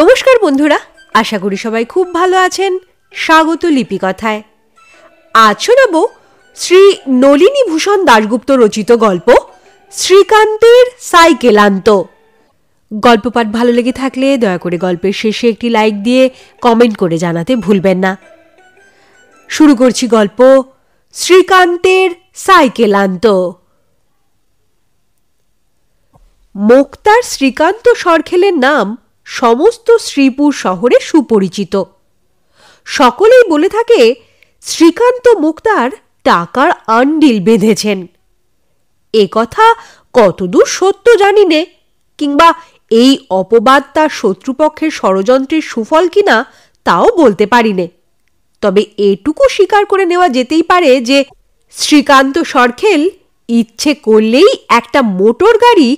নমস্কার বন্ধুরা আশা করি সবাই খুব ভালো আছেন স্বাগত লিপিকথায় আজ শোনাব শ্রী নলিনী ভূষণ দাশগুপ্ত রচিত গল্প শ্রীকান্তের সাইকেলান্ত গল্প পাঠ ভালো লেগে থাকলে দয়া করে গল্পের শেষে একটি লাইক দিয়ে কমেন্ট করে জানাতে ভুলবেন না শুরু করছি গল্প শ্রীকান্তের সাইকেলান্ত মোক্তার শ্রীকান্ত সরখেলের নাম সমস্ত শ্রীপুর শহরে সুপরিচিত সকলেই বলে থাকে শ্রীকান্ত মুক্তার টাকার আন্ডিল বেঁধেছেন এ কথা কতদূর সত্য জানি নে কিংবা এই অপবাদ তার শত্রুপক্ষের ষড়যন্ত্রের সুফল কিনা তাও বলতে পারি নে তবে এটুকু স্বীকার করে নেওয়া যেতেই পারে যে শ্রীকান্ত সরখেল ইচ্ছে করলেই একটা মোটর গাড়ি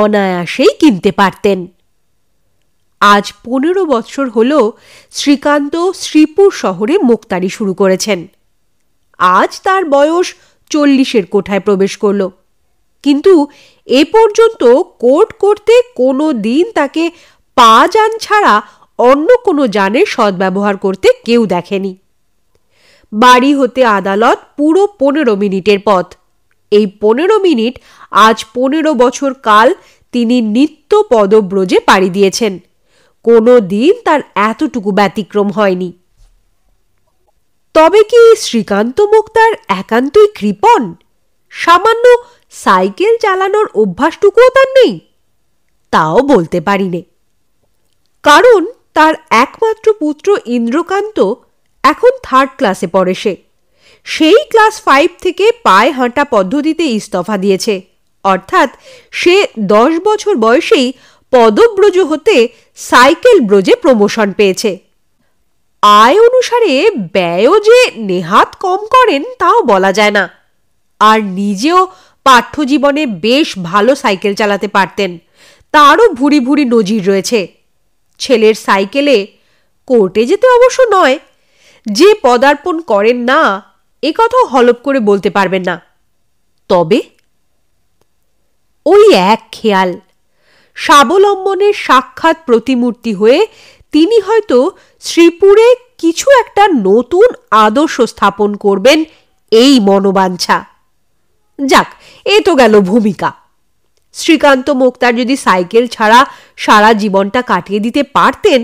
অনায়াসেই কিনতে পারতেন আজ পনেরো বৎসর হল শ্রীকান্ত শ্রীপুর শহরে মোক্তারি শুরু করেছেন আজ তার বয়স চল্লিশের কোঠায় প্রবেশ করল কিন্তু এ পর্যন্ত কোর্ট করতে কোনো দিন তাকে পা যান ছাড়া অন্য কোনো যানের সদ্ব্যবহার করতে কেউ দেখেনি বাড়ি হতে আদালত পুরো পনেরো মিনিটের পথ এই পনেরো মিনিট আজ পনেরো বছর কাল তিনি নিত্য পদব্রজে পাড়ি দিয়েছেন কোনো দিন তার এতটুকু ব্যতিক্রম হয়নি তবে কি শ্রীকান্ত মুক্তার একান্তই কৃপণ সামান্য সাইকেল চালানোর অভ্যাসটুকুও তার নেই তাও বলতে পারি নে কারণ তার একমাত্র পুত্র ইন্দ্রকান্ত এখন থার্ড ক্লাসে পড়ে সে সেই ক্লাস ফাইভ থেকে পায়ে হাঁটা পদ্ধতিতে ইস্তফা দিয়েছে অর্থাৎ সে দশ বছর বয়সেই পদব্রজ হতে সাইকেল ব্রজে প্রমোশন পেয়েছে আয় অনুসারে ব্যয়ও যে নেহাত কম করেন তাও বলা যায় না আর নিজেও পাঠ্যজীবনে বেশ ভালো সাইকেল চালাতে পারতেন তারও ভুরি ভুরি নজির রয়েছে ছেলের সাইকেলে কোর্টে যেতে অবশ্য নয় যে পদার্পণ করেন না এ কথা হলপ করে বলতে পারবেন না তবে ওই এক খেয়াল স্বাবলম্বনের সাক্ষাৎ প্রতিমূর্তি হয়ে তিনি হয়তো শ্রীপুরে কিছু একটা নতুন আদর্শ স্থাপন করবেন এই মনোবাঞ্ছা যাক এ তো গেল ভূমিকা শ্রীকান্ত মোক্তার যদি সাইকেল ছাড়া সারা জীবনটা কাটিয়ে দিতে পারতেন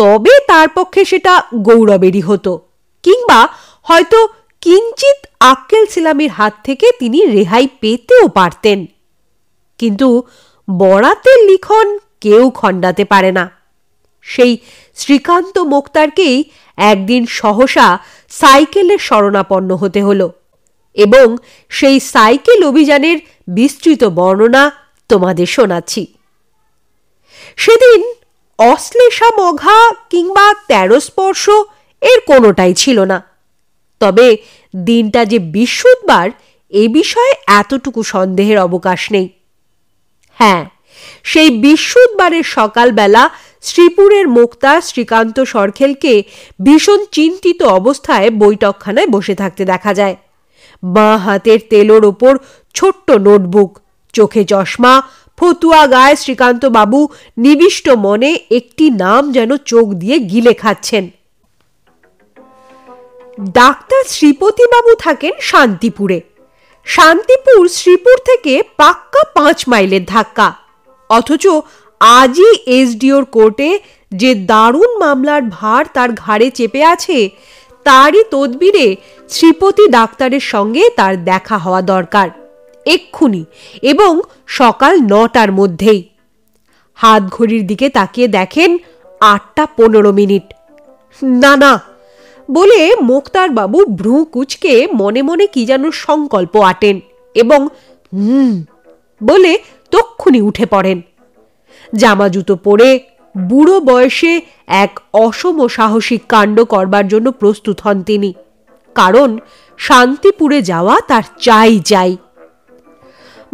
তবে তার পক্ষে সেটা গৌরবেরই হতো কিংবা হয়তো কিঞ্চিত আক্কেল সিলামির হাত থেকে তিনি রেহাই পেতেও পারতেন কিন্তু বরাতের লিখন কেউ খণ্ডাতে পারে না সেই শ্রীকান্ত মোক্তারকেই একদিন সহসা সাইকেলের শরণাপন্ন হতে হল এবং সেই সাইকেল অভিযানের বিস্তৃত বর্ণনা তোমাদের শোনাচ্ছি সেদিন অশ্লেষা মঘা কিংবা তেরো স্পর্শ এর কোনোটাই ছিল না তবে দিনটা যে বিশ্বুতবার এ বিষয়ে এতটুকু সন্দেহের অবকাশ নেই হ্যাঁ সেই বিশুধবারের সকালবেলা শ্রীপুরের মুক্তা শ্রীকান্ত সরখেলকে ভীষণ চিন্তিত অবস্থায় বৈঠকখানায় বসে থাকতে দেখা যায় বাঁ হাতের তেলোর ওপর ছোট্ট নোটবুক চোখে চশমা ফতুয়া গায়ে শ্রীকান্তবাবু নিবিষ্ট মনে একটি নাম যেন চোখ দিয়ে গিলে খাচ্ছেন ডাক্তার শ্রীপতিবাবু থাকেন শান্তিপুরে শান্তিপুর শ্রীপুর থেকে পাক্কা পাঁচ মাইলের ধাক্কা অথচ আজই এসডিওর কোর্টে যে দারুণ মামলার ভার তার ঘাড়ে চেপে আছে তারই তদবিরে শ্রীপতি ডাক্তারের সঙ্গে তার দেখা হওয়া দরকার এক্ষুনি এবং সকাল নটার মধ্যেই হাত ঘড়ির দিকে তাকিয়ে দেখেন আটটা পনেরো মিনিট না না বলে মোক্তারবাবু ভ্রু কুচকে মনে মনে কি যেন সংকল্প আটেন এবং হুম বলে তক্ষুনি উঠে পড়েন জামা জুতো পরে বুড়ো বয়সে এক অসম সাহসিক কাণ্ড করবার জন্য প্রস্তুত হন তিনি কারণ শান্তিপুরে যাওয়া তার চাই চাই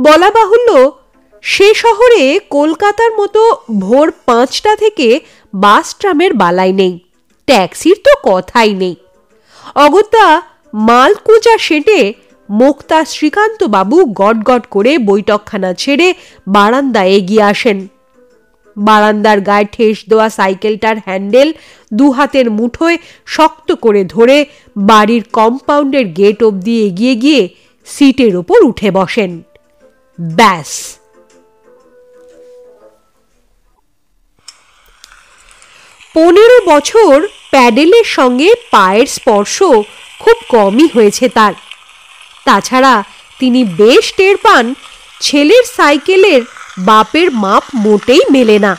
বলা বাহুল্য সে শহরে কলকাতার মতো ভোর পাঁচটা থেকে বাস ট্রামের বালাই নেই ট্যাক্সির তো কথাই নেই অগত্যা মালকুচা সেটে মোক্তা শ্রীকান্তবাবু গট করে বৈঠকখানা ছেড়ে বারান্দায় এগিয়ে আসেন বারান্দার গায়ে ঠেস দেওয়া সাইকেলটার হ্যান্ডেল দু হাতের মুঠোয় শক্ত করে ধরে বাড়ির কম্পাউন্ডের গেট অবধি এগিয়ে গিয়ে সিটের ওপর উঠে বসেন ব্যাস বছর প্যাডেলের সঙ্গে পায়ের স্পর্শ খুব কমই হয়েছে তার তাছাড়া তিনি বেশ টের পান ছেলের সাইকেলের বাপের মাপ মোটেই মেলে না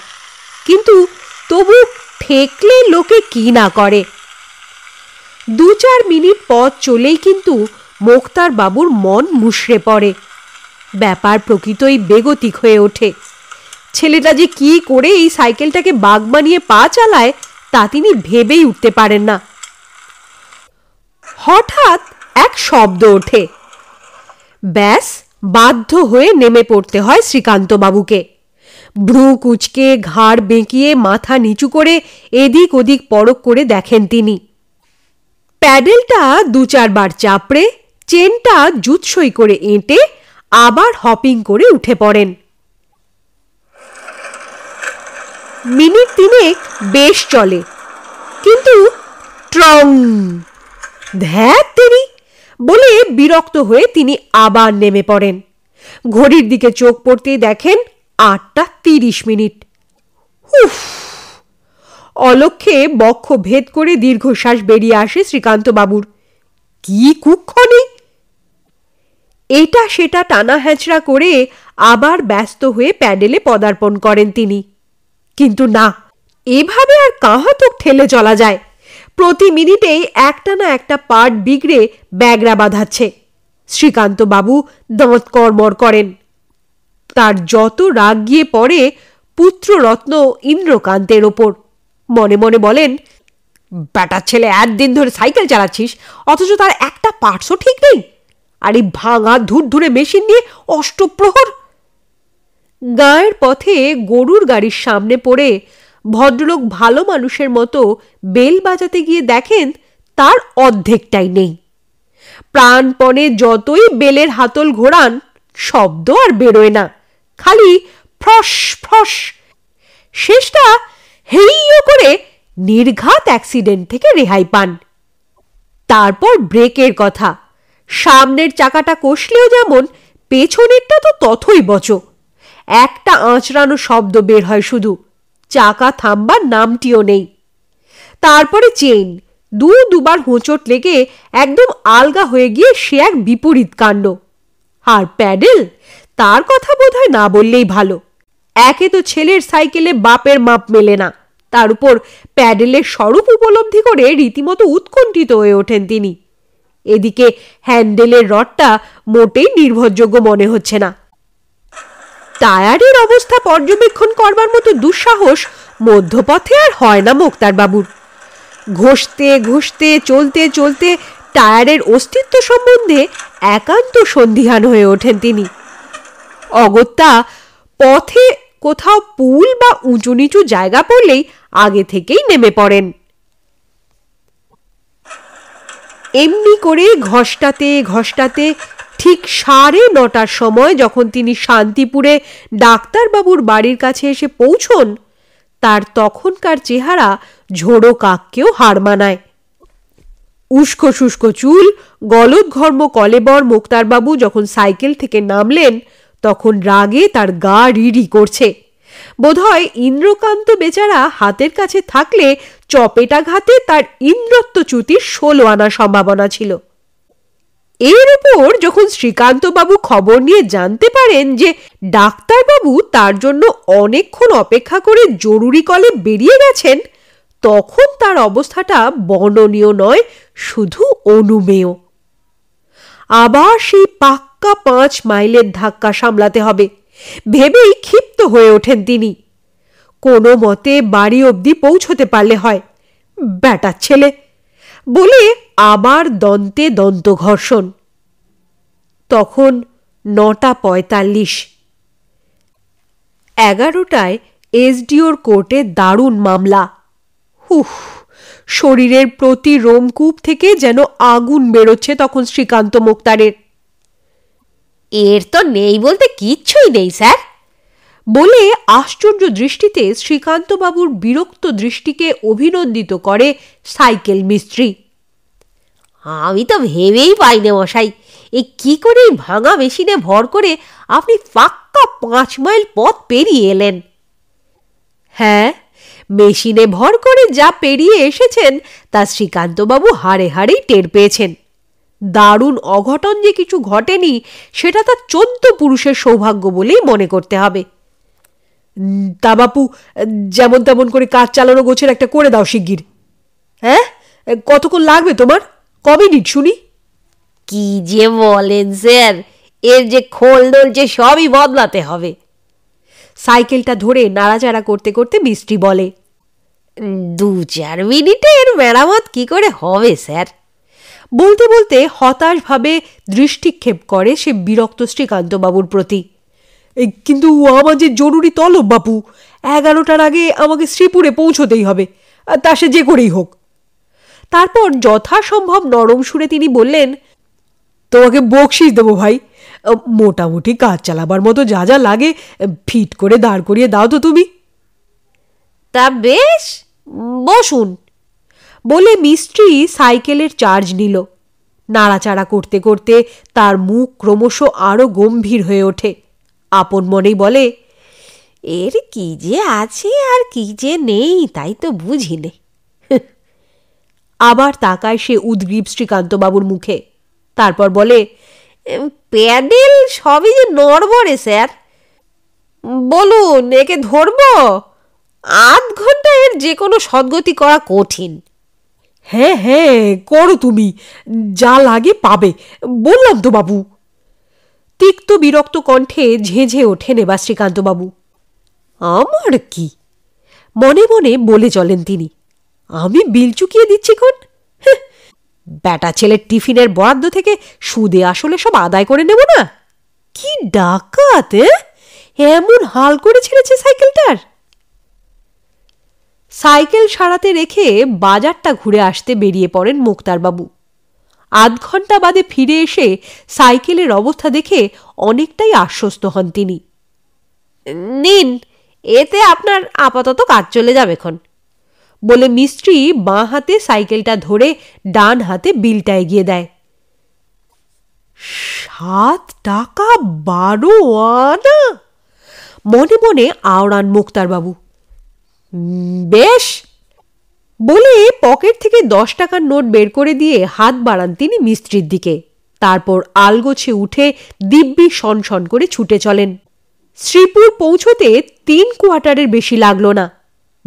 কিন্তু তবু ঠেকলে লোকে কি না করে দু চার মিনিট পথ চলেই কিন্তু মোক্তার বাবুর মন মুশড়ে পড়ে ব্যাপার প্রকৃতই বেগতিক হয়ে ওঠে ছেলেটা যে কি করে এই সাইকেলটাকে বাঘ বানিয়ে পা চালায় তা তিনি ভেবেই উঠতে পারেন না হঠাৎ এক শব্দ ওঠে ব্যাস বাধ্য হয়ে নেমে পড়তে হয় শ্রীকান্ত বাবুকে ভ্রু কুচকে ঘাড় বেঁকিয়ে মাথা নিচু করে এদিক ওদিক পরক করে দেখেন তিনি প্যাডেলটা দু চারবার চাপড়ে চেনটা জুৎসই করে এঁটে আবার হপিং করে উঠে পড়েন মিনিট তিনেক বেশ চলে কিন্তু ট্রং ধ্যাত তিনি বলে বিরক্ত হয়ে তিনি আবার নেমে পড়েন ঘড়ির দিকে চোখ পড়তেই দেখেন আটটা তিরিশ মিনিট উফ অলক্ষে বক্ষ ভেদ করে দীর্ঘশ্বাস বেরিয়ে আসে শ্রীকান্ত বাবুর কি কুক্ষণে এটা সেটা টানা হ্যাঁচড়া করে আবার ব্যস্ত হয়ে প্যাডেলে পদার্পণ করেন তিনি কিন্তু না এভাবে আর কাহাতক ঠেলে চলা যায় প্রতি মিনিটেই একটা না একটা পার্ট বিগড়ে ব্যাগরা বাঁধাচ্ছে শ্রীকান্তবাবু দাঁত কর্মর করেন তার যত রাগ গিয়ে পড়ে পুত্ররত্ন ইন্দ্রকান্তের ওপর মনে মনে বলেন ব্যাটার ছেলে একদিন ধরে সাইকেল চালাচ্ছিস অথচ তার একটা পার্টসও ঠিক নেই আর এই ভাঙা ধুর ধুরে মেশিন নিয়ে অষ্টপ্রহর গায়ের পথে গরুর গাড়ির সামনে পড়ে ভদ্রলোক ভালো মানুষের মতো বেল বাজাতে গিয়ে দেখেন তার অর্ধেকটাই নেই প্রাণপণে যতই বেলের হাতল ঘোরান শব্দ আর বেরোয় না খালি ফ্রস ফ্রস শেষটা হেইও করে নির্ঘাত অ্যাক্সিডেন্ট থেকে রেহাই পান তারপর ব্রেকের কথা সামনের চাকাটা কষলেও যেমন পেছনেরটা তো তথই বচক একটা আঁচড়ানো শব্দ বের হয় শুধু চাকা থামবার নামটিও নেই তারপরে চেইন দু দুবার হোঁচট লেগে একদম আলগা হয়ে গিয়ে সে এক বিপরীত কাণ্ড আর প্যাডেল তার কথা হয় না বললেই ভালো একে তো ছেলের সাইকেলে বাপের মাপ মেলে না তার উপর প্যাডেলের স্বরূপ উপলব্ধি করে রীতিমতো উৎকণ্ঠিত হয়ে ওঠেন তিনি এদিকে হ্যান্ডেলের রডটা মোটেই নির্ভরযোগ্য মনে হচ্ছে না টায়ারের অবস্থা পর্যবেক্ষণ করবার মতো দুঃসাহস মধ্যপথে আর হয় না মোক্তারবাবুর ঘষতে ঘষতে চলতে চলতে টায়ারের অস্তিত্ব সম্বন্ধে একান্ত সন্দিহান হয়ে ওঠেন তিনি অগত্যা পথে কোথাও পুল বা উঁচু নিচু জায়গা পড়লেই আগে থেকেই নেমে পড়েন এমনি করে ঘষটাতে ঘষটাতে ঠিক সাড়ে নটার সময় যখন তিনি শান্তিপুরে ডাক্তারবাবুর বাড়ির কাছে এসে পৌঁছন তার তখনকার চেহারা ঝোড়ো কাককেও হার মানায় উস্কো শুষ্ক চুল গলদ ঘর্ম কলেবর মুক্তারবাবু যখন সাইকেল থেকে নামলেন তখন রাগে তার গা রিড়ি করছে বোধহয় ইন্দ্রকান্ত বেচারা হাতের কাছে থাকলে চপেটাঘাতে তার ইন্দ্রত্ব চ্যুতির ষোলো আনা সম্ভাবনা ছিল এর উপর যখন শ্রীকান্তবাবু খবর নিয়ে জানতে পারেন যে ডাক্তারবাবু তার জন্য অনেকক্ষণ অপেক্ষা করে জরুরি কলে বেরিয়ে গেছেন তখন তার অবস্থাটা বর্ণনীয় নয় শুধু অনুমেয় আবার সেই পাক্কা পাঁচ মাইলের ধাক্কা সামলাতে হবে ভেবেই ক্ষিপ্ত হয়ে ওঠেন তিনি কোনো মতে বাড়ি অবধি পৌঁছতে পারলে হয় ব্যাটার ছেলে বলে আবার দন্তে দন্ত ঘর্ষণ তখন নটা পঁয়তাল্লিশ এগারোটায় এসডিওর কোর্টে দারুণ মামলা হুহ শরীরের প্রতি রোমকূপ থেকে যেন আগুন বেরোচ্ছে তখন শ্রীকান্ত মুক্তারের এর তো নেই বলতে কিচ্ছুই নেই স্যার বলে আশ্চর্য দৃষ্টিতে শ্রীকান্তবাবুর বিরক্ত দৃষ্টিকে অভিনন্দিত করে সাইকেল মিস্ত্রি আমি তো ভেবেই পাইনি মশাই এ কি করে ভাঙা মেশিনে ভর করে আপনি পাক্কা পাঁচ মাইল পথ পেরিয়ে এলেন হ্যাঁ মেশিনে ভর করে যা পেরিয়ে এসেছেন তা শ্রীকান্তবাবু হাড়ে হাড়েই টের পেয়েছেন দারুণ অঘটন যে কিছু ঘটেনি সেটা তার চোদ্দ পুরুষের সৌভাগ্য বলেই মনে করতে হবে তা বাপু যেমন তেমন করে কাজ চালানো গোছের একটা করে দাও শিগগির হ্যাঁ কতক্ষণ লাগবে তোমার কবে নিট শুনি কি যে বলেন স্যার এর যে খোল যে সবই বদলাতে হবে সাইকেলটা ধরে নাড়াচাড়া করতে করতে মিস্ত্রি বলে দু চার মিনিটে এর মেরামত কি করে হবে স্যার বলতে বলতে হতাশভাবে দৃষ্টিক্ষেপ করে সে বিরক্ত শ্রীকান্তবাবুর প্রতি কিন্তু আমার যে জরুরি তলব বাপু এগারোটার আগে আমাকে শ্রীপুরে পৌঁছতেই হবে তা সে যে করেই হোক তারপর যথাসম্ভব নরম সুরে তিনি বললেন তোমাকে বকশিস দেবো ভাই মোটামুটি কাজ চালাবার মতো যা যা লাগে ফিট করে দাঁড় করিয়ে দাও তো তুমি তা বেশ বসুন বলে মিস্ত্রি সাইকেলের চার্জ নিল নাড়াচাড়া করতে করতে তার মুখ ক্রমশ আরও গম্ভীর হয়ে ওঠে আপন মনেই বলে এর কি যে আছে আর কি যে নেই তাই তো বুঝি নে আবার তাকায় সে উদ্গ্রীব শ্রীকান্তবাবুর মুখে তারপর বলে প্যাডেল সবই যে নড়বরে স্যার বলুন একে ধরব আধ ঘন্টা এর যে কোনো সদ্গতি করা কঠিন হ্যাঁ হ্যাঁ করো তুমি যা লাগে পাবে বললাম তো বাবু বিরক্ত কণ্ঠে ঝেঁঝে ওঠে নেবা শ্রীকান্তবাবু আমার কি মনে মনে বলে চলেন তিনি আমি বিল চুকিয়ে দিচ্ছি কোন হ্যাঁ, ব্যাটা ছেলের টিফিনের বরাদ্দ থেকে সুদে আসলে সব আদায় করে নেব না কি ডাকাত এমন হাল করে ছেড়েছে সাইকেলটার সাইকেল সারাতে রেখে বাজারটা ঘুরে আসতে বেরিয়ে পড়েন মুক্তারবাবু আধ ঘন্টা বাদে ফিরে এসে সাইকেলের অবস্থা দেখে অনেকটাই আশ্বস্ত হন তিনি নিন এতে আপনার আপাতত কাজ চলে যাবেক্ষণ বলে মিস্ত্রি বাঁ হাতে সাইকেলটা ধরে ডান হাতে বিলটা এগিয়ে দেয় সাত টাকা বারো আনা মনে মনে আওড়ান মুক্তারবাবু বেশ বলে পকেট থেকে দশ টাকার নোট বের করে দিয়ে হাত বাড়ান তিনি মিস্ত্রির দিকে তারপর আলগোছে উঠে দিব্যি সনসন করে ছুটে চলেন শ্রীপুর পৌঁছতে তিন কোয়ার্টারের বেশি লাগল না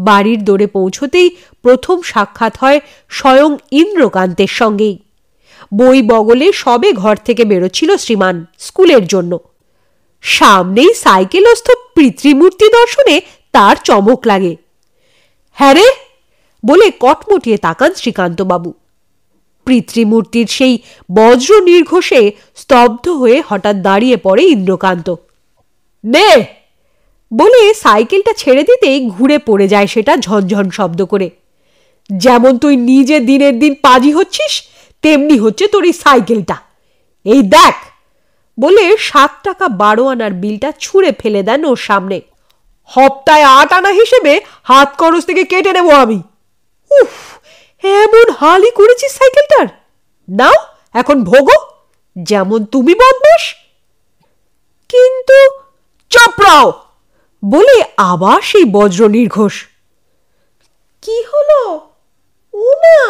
বাড়ির দোরে পৌঁছতেই প্রথম সাক্ষাৎ হয় স্বয়ং ইন্দ্রকান্তের সঙ্গেই বই বগলে সবে ঘর থেকে বেরোচ্ছিল শ্রীমান স্কুলের জন্য সামনেই সাইকেলস্থ পিতৃমূর্তি দর্শনে তার চমক লাগে হ্যাঁ রে বলে কটমটিয়ে তাকান শ্রীকান্তবাবু পিতৃমূর্তির সেই বজ্র নির্ঘোষে স্তব্ধ হয়ে হঠাৎ দাঁড়িয়ে পড়ে ইন্দ্রকান্ত নে বলে সাইকেলটা ছেড়ে দিতেই ঘুরে পড়ে যায় সেটা ঝনঝন শব্দ করে যেমন তুই নিজে দিনের দিন পাজি হচ্ছিস তেমনি হচ্ছে তোর এই সাইকেলটা এই দেখ বলে সাত টাকা বারো আনার বিলটা ছুঁড়ে ফেলে দেন ওর সামনে হপ্তায় আট আনা হিসেবে হাত খরচ থেকে কেটে নেবো আমি উফ এমন হালি করেছিস সাইকেলটার নাও এখন ভোগো যেমন তুমি বদমাস কিন্তু চপড়াও বলে আবার সেই বজ্র নির্ঘোষ কি হলো উমা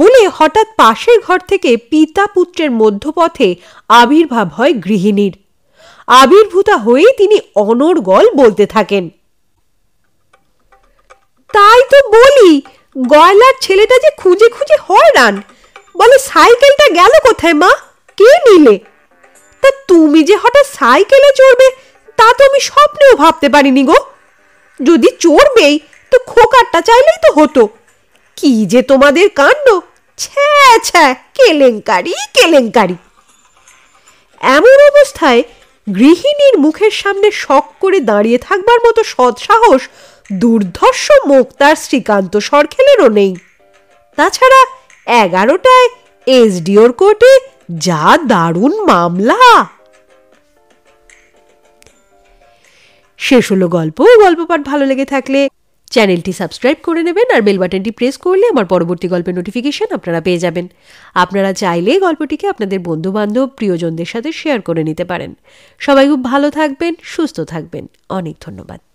বলে হঠাৎ পাশের ঘর থেকে পিতা পুত্রের মধ্যপথে আবির্ভাব হয় গৃহিণীর আবির্ভূতা হয়ে তিনি অনর্গল বলতে থাকেন তাই তো বলি গয়লার ছেলেটা যে খুঁজে খুঁজে হয়রান বলে সাইকেলটা গেল কোথায় মা কে নিলে তা তুমি যে হঠাৎ সাইকেলে চড়বে তা তো আমি স্বপ্নেও ভাবতে পারিনি গো যদি চড়বেই তো খোকারটা চাইলেই তো হতো কি যে তোমাদের কাণ্ড ছ্যা ছ্যা কেলেঙ্কারি কেলেঙ্কারি এমন অবস্থায় গৃহিণীর মুখের সামনে শখ করে দাঁড়িয়ে থাকবার মতো সৎসাহস দুর্ধর্ষ মোক্তার শ্রীকান্ত সরখেলেরও নেই তাছাড়া এগারোটায় এসডিওর কোর্টে যা দারুণ মামলা শেষ হলো গল্প গল্প পাঠ ভালো লেগে থাকলে চ্যানেলটি সাবস্ক্রাইব করে নেবেন আর বেল বাটনটি প্রেস করলে আমার পরবর্তী গল্পের নোটিফিকেশন আপনারা পেয়ে যাবেন আপনারা চাইলে গল্পটিকে আপনাদের বন্ধুবান্ধব প্রিয়জনদের সাথে শেয়ার করে নিতে পারেন সবাই খুব ভালো থাকবেন সুস্থ থাকবেন অনেক ধন্যবাদ